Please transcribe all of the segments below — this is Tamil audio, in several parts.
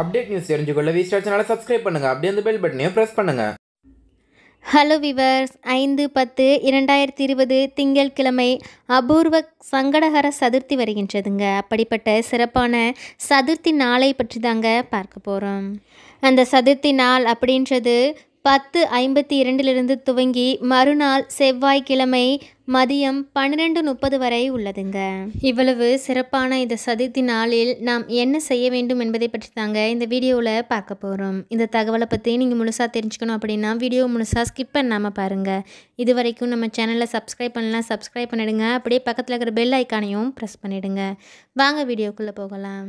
அப்டேட் நியூஸ் தெரிஞ்சுக்கொள்ள வி ஸ்டார் சேனலை சப்ஸ்கிரைப் பண்ணுங்கள் அப்படியே அந்த பெல் பட்டனையும் ப்ரெஸ் பண்ணுங்கள் ஹலோ விவர்ஸ் ஐந்து பத்து இரண்டாயிரத்தி இருபது திங்கள் கிழமை அபூர்வ சங்கடகர சதுர்த்தி வருகின்றதுங்க அப்படிப்பட்ட சிறப்பான சதுர்த்தி நாளை பற்றி தாங்க பார்க்க போகிறோம் அந்த சதுர்த்தி நாள் அப்படின்றது பத்து ஐம்பத்தி இரண்டிலிருந்து துவங்கி மறுநாள் செவ்வாய்க்கிழமை மதியம் பன்னிரெண்டு முப்பது வரை உள்ளதுங்க இவ்வளவு சிறப்பான இந்த சதுர்த்தி நாளில் நாம் என்ன செய்ய வேண்டும் என்பதை பற்றி தாங்க இந்த வீடியோவில் பார்க்க போகிறோம் இந்த தகவலை பற்றி நீங்கள் முழுசாக தெரிஞ்சுக்கணும் அப்படின்னா வீடியோ முழுசாக ஸ்கிப் பண்ணாமல் பாருங்கள் இது வரைக்கும் நம்ம சேனலை சப்ஸ்கிரைப் பண்ணலாம் சப்ஸ்கிரைப் பண்ணிவிடுங்க அப்படியே பக்கத்தில் இருக்கிற பெல் ஐக்கானையும் ப்ரெஸ் பண்ணிவிடுங்க வாங்க வீடியோக்குள்ளே போகலாம்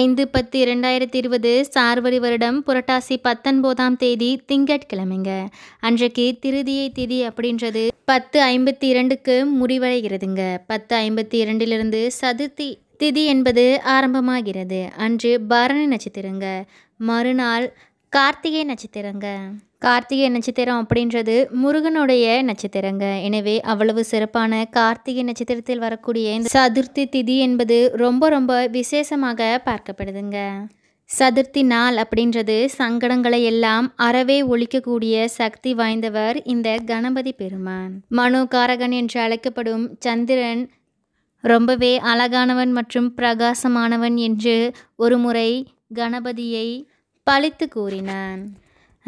ஐந்து பத்து இரண்டாயிரத்தி இருபது சார்வரி வருடம் புரட்டாசி பத்தொன்பதாம் தேதி திங்கட்கிழமைங்க அன்றைக்கு திருதியை திதி அப்படின்றது பத்து ஐம்பத்தி இரண்டுக்கு முடிவடைகிறதுங்க பத்து ஐம்பத்தி இரண்டிலிருந்து சதுர்த்தி திதி என்பது ஆரம்பமாகிறது அன்று பரணி நட்சத்திரங்க மறுநாள் கார்த்திகை நட்சத்திரங்க கார்த்திகை நட்சத்திரம் அப்படின்றது முருகனுடைய நட்சத்திரங்க எனவே அவ்வளவு சிறப்பான கார்த்திகை நட்சத்திரத்தில் வரக்கூடிய இந்த சதுர்த்தி திதி என்பது ரொம்ப ரொம்ப விசேஷமாக பார்க்கப்படுதுங்க சதுர்த்தி நாள் அப்படின்றது சங்கடங்களை எல்லாம் அறவே ஒழிக்கக்கூடிய சக்தி வாய்ந்தவர் இந்த கணபதி பெருமான் காரகன் என்று அழைக்கப்படும் சந்திரன் ரொம்பவே அழகானவன் மற்றும் பிரகாசமானவன் என்று ஒரு முறை கணபதியை பழித்து கூறினான்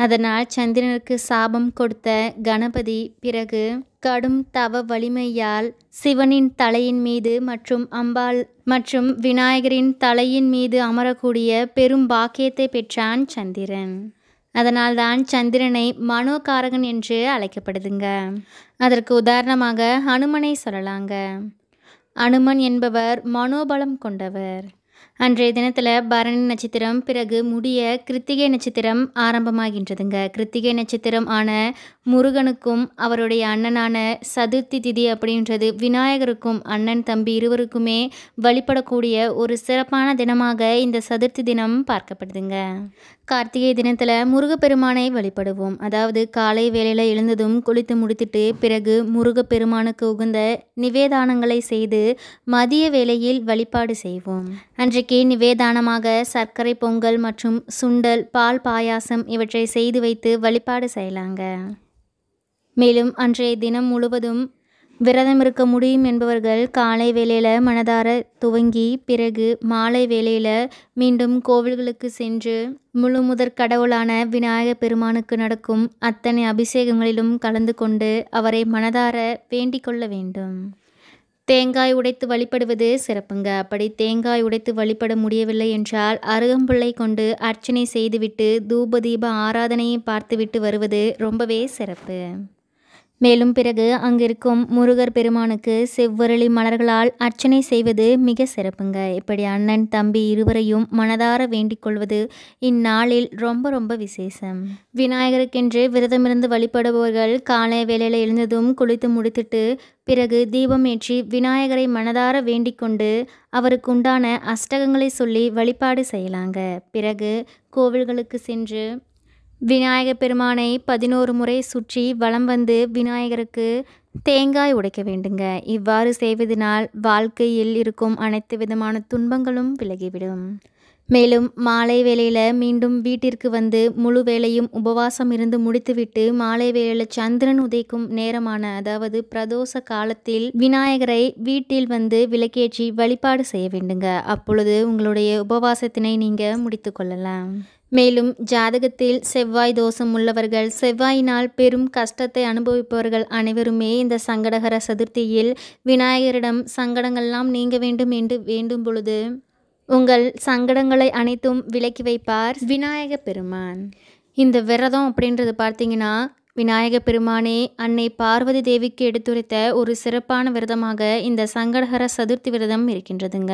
அதனால் சந்திரனுக்கு சாபம் கொடுத்த கணபதி பிறகு கடும் தவ வலிமையால் சிவனின் தலையின் மீது மற்றும் அம்பாள் மற்றும் விநாயகரின் தலையின் மீது அமரக்கூடிய பெரும் பாக்கியத்தை பெற்றான் சந்திரன் அதனால்தான் சந்திரனை மனோகாரகன் என்று அழைக்கப்படுதுங்க அதற்கு உதாரணமாக ஹனுமனை சொல்லலாங்க அனுமன் என்பவர் மனோபலம் கொண்டவர் அன்றைய தினத்தில் பரணி நட்சத்திரம் பிறகு முடிய கிருத்திகை நட்சத்திரம் ஆரம்பமாகின்றதுங்க கிருத்திகை நட்சத்திரம் ஆன முருகனுக்கும் அவருடைய அண்ணனான சதுர்த்தி திதி அப்படின்றது விநாயகருக்கும் அண்ணன் தம்பி இருவருக்குமே வழிபடக்கூடிய ஒரு சிறப்பான தினமாக இந்த சதுர்த்தி தினம் பார்க்கப்படுதுங்க கார்த்திகை தினத்தில் முருகப்பெருமானை வழிபடுவோம் அதாவது காலை வேளையில் எழுந்ததும் குளித்து முடித்துட்டு பிறகு முருகப்பெருமானுக்கு உகந்த நிவேதானங்களை செய்து மதிய வேளையில் வழிபாடு செய்வோம் அன்றைக்கு இன்றைக்கு நிவேதானமாக சர்க்கரை பொங்கல் மற்றும் சுண்டல் பால் பாயாசம் இவற்றை செய்து வைத்து வழிபாடு செய்யலாங்க மேலும் அன்றைய தினம் முழுவதும் விரதம் இருக்க முடியும் என்பவர்கள் காலை வேளையில் மனதார துவங்கி பிறகு மாலை வேளையில் மீண்டும் கோவில்களுக்கு சென்று முழு முதற் கடவுளான விநாயக பெருமானுக்கு நடக்கும் அத்தனை அபிஷேகங்களிலும் கலந்து கொண்டு அவரை மனதார வேண்டிக் கொள்ள வேண்டும் தேங்காய் உடைத்து வழிபடுவது சிறப்புங்க அப்படி தேங்காய் உடைத்து வழிபட முடியவில்லை என்றால் அருகம்புள்ளை கொண்டு அர்ச்சனை செய்துவிட்டு தூப தீப ஆராதனையை பார்த்துவிட்டு வருவது ரொம்பவே சிறப்பு மேலும் பிறகு அங்கிருக்கும் முருகர் பெருமானுக்கு செவ்வரளி மலர்களால் அர்ச்சனை செய்வது மிக சிறப்புங்க இப்படி அண்ணன் தம்பி இருவரையும் மனதார வேண்டிக் கொள்வது இந்நாளில் ரொம்ப ரொம்ப விசேஷம் விநாயகருக்கென்று விரதமிருந்து வழிபடுபவர்கள் காலை வேலையில் எழுந்ததும் குளித்து முடித்துட்டு பிறகு தீபம் ஏற்றி விநாயகரை மனதார வேண்டிக்கொண்டு அவருக்கு உண்டான அஷ்டகங்களை சொல்லி வழிபாடு செய்யலாங்க பிறகு கோவில்களுக்கு சென்று விநாயகர் பெருமானை பதினோரு முறை சுற்றி வலம் வந்து விநாயகருக்கு தேங்காய் உடைக்க வேண்டுங்க இவ்வாறு செய்வதனால் வாழ்க்கையில் இருக்கும் அனைத்து விதமான துன்பங்களும் விலகிவிடும் மேலும் மாலை வேளையில் மீண்டும் வீட்டிற்கு வந்து முழு வேலையும் உபவாசம் இருந்து முடித்துவிட்டு மாலை வேளையில் சந்திரன் உதைக்கும் நேரமான அதாவது பிரதோஷ காலத்தில் விநாயகரை வீட்டில் வந்து விளக்கேற்றி வழிபாடு செய்ய வேண்டுங்க அப்பொழுது உங்களுடைய உபவாசத்தினை நீங்கள் முடித்து கொள்ளலாம் மேலும் ஜாதகத்தில் செவ்வாய் தோஷம் உள்ளவர்கள் செவ்வாயினால் பெரும் கஷ்டத்தை அனுபவிப்பவர்கள் அனைவருமே இந்த சங்கடகர சதுர்த்தியில் விநாயகரிடம் சங்கடங்கள்லாம் நீங்க வேண்டும் என்று வேண்டும் பொழுது உங்கள் சங்கடங்களை அனைத்தும் விலக்கி வைப்பார் விநாயக பெருமான் இந்த விரதம் அப்படின்றது பார்த்தீங்கன்னா விநாயக பெருமானே அன்னை பார்வதி தேவிக்கு எடுத்துரைத்த ஒரு சிறப்பான விரதமாக இந்த சங்கடகர சதுர்த்தி விரதம் இருக்கின்றதுங்க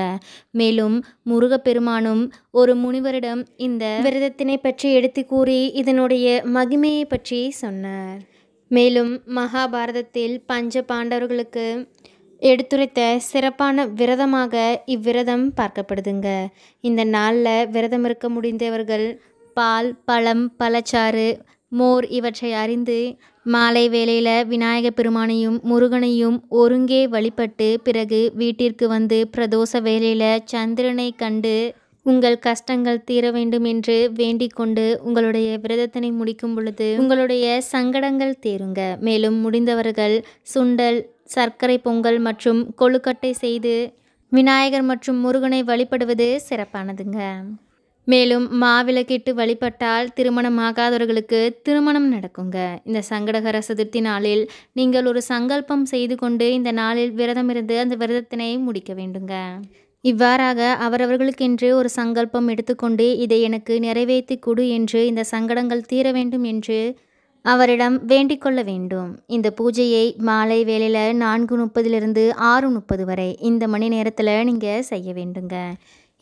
மேலும் முருகப்பெருமானும் ஒரு முனிவரிடம் இந்த விரதத்தினை பற்றி எடுத்து கூறி இதனுடைய மகிமையை பற்றி சொன்னார் மேலும் மகாபாரதத்தில் பஞ்ச பாண்டவர்களுக்கு எடுத்துரைத்த சிறப்பான விரதமாக இவ்விரதம் பார்க்கப்படுதுங்க இந்த நாளில் விரதம் இருக்க முடிந்தவர்கள் பால் பழம் பழச்சாறு மோர் இவற்றை அறிந்து மாலை வேளையில் விநாயக பெருமானையும் முருகனையும் ஒருங்கே வழிபட்டு பிறகு வீட்டிற்கு வந்து பிரதோஷ வேலையில் சந்திரனை கண்டு உங்கள் கஷ்டங்கள் தீர வேண்டும் என்று வேண்டிக் கொண்டு உங்களுடைய விரதத்தினை முடிக்கும் பொழுது உங்களுடைய சங்கடங்கள் தீருங்க மேலும் முடிந்தவர்கள் சுண்டல் சர்க்கரை பொங்கல் மற்றும் கொழுக்கட்டை செய்து விநாயகர் மற்றும் முருகனை வழிபடுவது சிறப்பானதுங்க மேலும் மாவிளக்கிட்டு வழிபட்டால் திருமணமாகாதவர்களுக்கு திருமணம் நடக்குங்க இந்த சங்கடகர சதுர்த்தி நாளில் நீங்கள் ஒரு சங்கல்பம் செய்து கொண்டு இந்த நாளில் விரதம் இருந்து அந்த விரதத்தினை முடிக்க வேண்டுங்க இவ்வாறாக அவரவர்களுக்கென்று ஒரு சங்கல்பம் எடுத்துக்கொண்டு இதை எனக்கு நிறைவேற்றி கொடு என்று இந்த சங்கடங்கள் தீர வேண்டும் என்று அவரிடம் வேண்டிக் கொள்ள வேண்டும் இந்த பூஜையை மாலை வேளையில் நான்கு முப்பதிலிருந்து ஆறு முப்பது வரை இந்த மணி நேரத்தில் நீங்கள் செய்ய வேண்டுங்க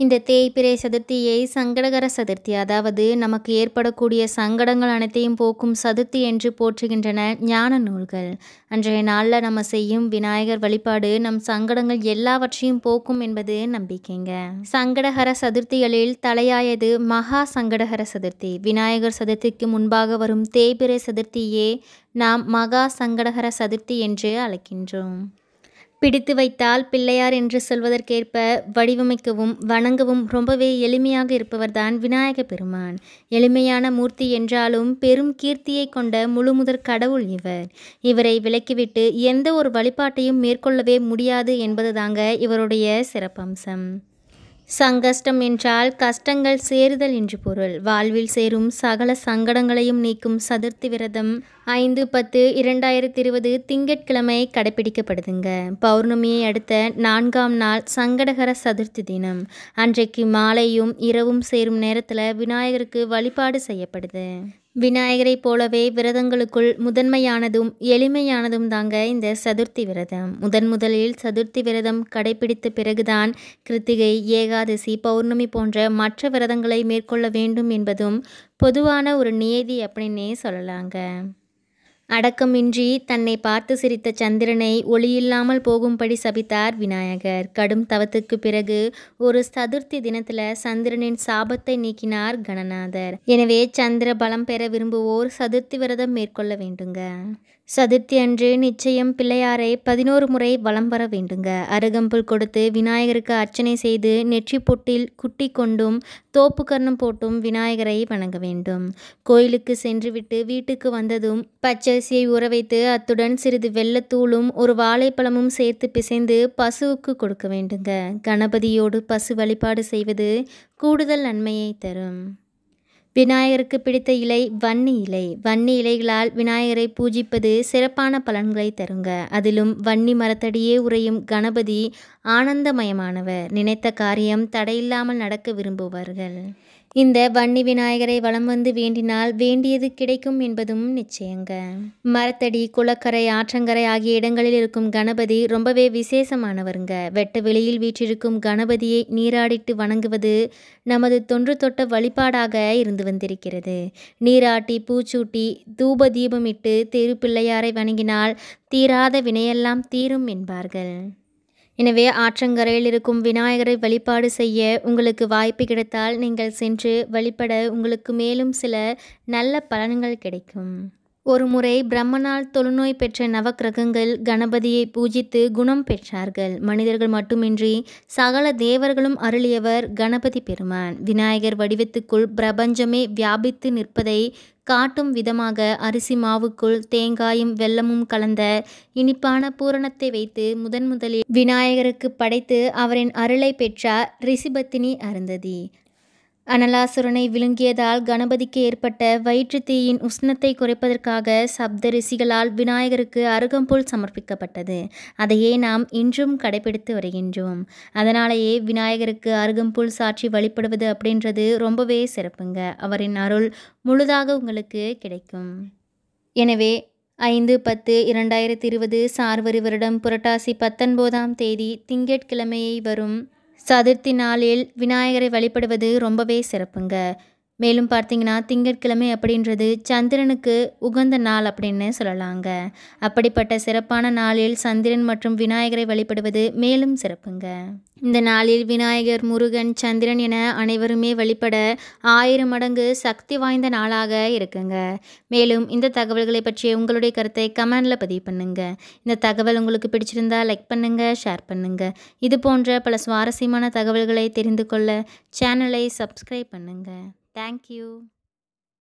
இந்த தேய்பிரை சதுர்த்தியை சங்கடகர சதுர்த்தி அதாவது நமக்கு ஏற்படக்கூடிய சங்கடங்கள் அனைத்தையும் போக்கும் சதுர்த்தி என்று போற்றுகின்றன ஞான நூல்கள் அன்றைய நாளில் நம்ம செய்யும் விநாயகர் வழிபாடு நம் சங்கடங்கள் எல்லாவற்றையும் போக்கும் என்பது நம்பிக்கைங்க சங்கடகர சதுர்த்திகளில் தலையாயது மகா சங்கடகர சதுர்த்தி விநாயகர் சதுர்த்திக்கு முன்பாக வரும் தேய்பிரை சதுர்த்தியே நாம் மகா சங்கடகர சதுர்த்தி என்று அழைக்கின்றோம் பிடித்து வைத்தால் பிள்ளையார் என்று சொல்வதற்கேற்ப வடிவமைக்கவும் வணங்கவும் ரொம்பவே எளிமையாக இருப்பவர்தான் விநாயக பெருமான் எளிமையான மூர்த்தி என்றாலும் பெரும் கீர்த்தியை கொண்ட முழுமுதற் கடவுள் இவர் இவரை விலக்கிவிட்டு எந்த ஒரு வழிபாட்டையும் மேற்கொள்ளவே முடியாது என்பதுதாங்க இவருடைய சிறப்பம்சம் சங்கஷ்டம் என்றால் கஷ்டங்கள் சேருதல் என்று பொருள் வாழ்வில் சேரும் சகல சங்கடங்களையும் நீக்கும் சதுர்த்தி விரதம் ஐந்து பத்து இரண்டாயிரத்தி இருபது திங்கட்கிழமை கடைபிடிக்கப்படுதுங்க பௌர்ணமியை அடுத்த நான்காம் நாள் சங்கடகர சதுர்த்தி தினம் அன்றைக்கு மாலையும் இரவும் சேரும் நேரத்தில் விநாயகருக்கு வழிபாடு செய்யப்படுது விநாயகரைப் போலவே விரதங்களுக்குள் முதன்மையானதும் எளிமையானதும் தாங்க இந்த சதுர்த்தி விரதம் முதன் முதலில் சதுர்த்தி விரதம் கடைபிடித்த பிறகுதான் கிருத்திகை ஏகாதசி பௌர்ணமி போன்ற மற்ற விரதங்களை மேற்கொள்ள வேண்டும் என்பதும் பொதுவான ஒரு நியதி அப்படின்னே சொல்லலாங்க அடக்கமின்றி தன்னை பார்த்து சிரித்த சந்திரனை ஒளியில்லாமல் போகும்படி சபித்தார் விநாயகர் கடும் தவத்துக்கு பிறகு ஒரு சதுர்த்தி தினத்தில் சந்திரனின் சாபத்தை நீக்கினார் கணநாதர் எனவே சந்திர பலம் பெற விரும்புவோர் சதுர்த்தி விரதம் மேற்கொள்ள வேண்டுங்க சதுர்த்தி அன்று நிச்சயம் பிள்ளையாரை பதினோரு முறை வலம் வர வேண்டுங்க அருகம்புல் கொடுத்து விநாயகருக்கு அர்ச்சனை செய்து நெற்றி பொட்டில் குட்டி கொண்டும் தோப்பு கர்ணம் போட்டும் விநாயகரை வணங்க வேண்டும் கோயிலுக்கு சென்றுவிட்டு வீட்டுக்கு வந்ததும் பச்சரிசியை உறவைத்து வைத்து அத்துடன் சிறிது வெள்ளத்தூளும் ஒரு வாழைப்பழமும் சேர்த்து பிசைந்து பசுவுக்கு கொடுக்க வேண்டுங்க கணபதியோடு பசு வழிபாடு செய்வது கூடுதல் நன்மையை தரும் விநாயகருக்கு பிடித்த இலை வன்னி இலை வன்னி இலைகளால் விநாயகரை பூஜிப்பது சிறப்பான பலன்களை தருங்க அதிலும் வன்னி மரத்தடியே உறையும் கணபதி ஆனந்தமயமானவர் நினைத்த காரியம் தடையில்லாமல் நடக்க விரும்புவார்கள் இந்த வன்னி விநாயகரை வளம் வந்து வேண்டினால் வேண்டியது கிடைக்கும் என்பதும் நிச்சயங்க மரத்தடி குளக்கரை ஆற்றங்கரை ஆகிய இடங்களில் இருக்கும் கணபதி ரொம்பவே விசேஷமானவருங்க வெட்ட வெளியில் வீற்றிருக்கும் கணபதியை நீராடிட்டு வணங்குவது நமது தொன்று தொட்ட வழிபாடாக இருந்து வந்திருக்கிறது நீராட்டி பூச்சூட்டி தூப தீபமிட்டு தெரு பிள்ளையாரை வணங்கினால் தீராத வினையெல்லாம் தீரும் என்பார்கள் எனவே ஆற்றங்கரையில் இருக்கும் விநாயகரை வழிபாடு செய்ய உங்களுக்கு வாய்ப்பு கிடைத்தால் நீங்கள் சென்று வழிபட உங்களுக்கு மேலும் சில நல்ல பலன்கள் கிடைக்கும் ஒருமுறை பிரம்மனால் தொழுநோய் பெற்ற நவக்கிரகங்கள் கணபதியை பூஜித்து குணம் பெற்றார்கள் மனிதர்கள் மட்டுமின்றி சகல தேவர்களும் அருளியவர் கணபதி பெருமான் விநாயகர் வடிவத்துக்குள் பிரபஞ்சமே வியாபித்து நிற்பதை காட்டும் விதமாக அரிசி மாவுக்குள் தேங்காயும் வெல்லமும் கலந்த இனிப்பான பூரணத்தை வைத்து முதன் முதலில் விநாயகருக்கு படைத்து அவரின் அருளை பெற்றார் ரிசிபத்தினி அருந்ததி அனலாசுரனை விழுங்கியதால் கணபதிக்கு ஏற்பட்ட வயிற்று தீயின் உஷ்ணத்தை குறைப்பதற்காக சப்த ரிஷிகளால் விநாயகருக்கு அருகம்போல் சமர்ப்பிக்கப்பட்டது அதையே நாம் இன்றும் கடைபிடித்து வருகின்றோம் அதனாலேயே விநாயகருக்கு அருகம்புல் சாட்சி வழிபடுவது அப்படின்றது ரொம்பவே சிறப்புங்க அவரின் அருள் முழுதாக உங்களுக்கு கிடைக்கும் எனவே ஐந்து பத்து இரண்டாயிரத்தி இருபது சார்வரி வருடம் புரட்டாசி பத்தொன்பதாம் தேதி திங்கட்கிழமையை வரும் சதுர்த்தி நாளில் விநாயகரை வழிபடுவது ரொம்பவே சிறப்புங்க மேலும் பார்த்தீங்கன்னா திங்கட்கிழமை அப்படின்றது சந்திரனுக்கு உகந்த நாள் அப்படின்னு சொல்லலாங்க அப்படிப்பட்ட சிறப்பான நாளில் சந்திரன் மற்றும் விநாயகரை வழிபடுவது மேலும் சிறப்புங்க இந்த நாளில் விநாயகர் முருகன் சந்திரன் என அனைவருமே வழிபட ஆயிரம் மடங்கு சக்தி வாய்ந்த நாளாக இருக்குங்க மேலும் இந்த தகவல்களை பற்றிய உங்களுடைய கருத்தை கமெண்டில் பதிவு பண்ணுங்க இந்த தகவல் உங்களுக்கு பிடிச்சிருந்தா லைக் பண்ணுங்க ஷேர் பண்ணுங்க இது போன்ற பல சுவாரஸ்யமான தகவல்களை தெரிந்து கொள்ள சேனலை சப்ஸ்கிரைப் பண்ணுங்க தேங்க்யூ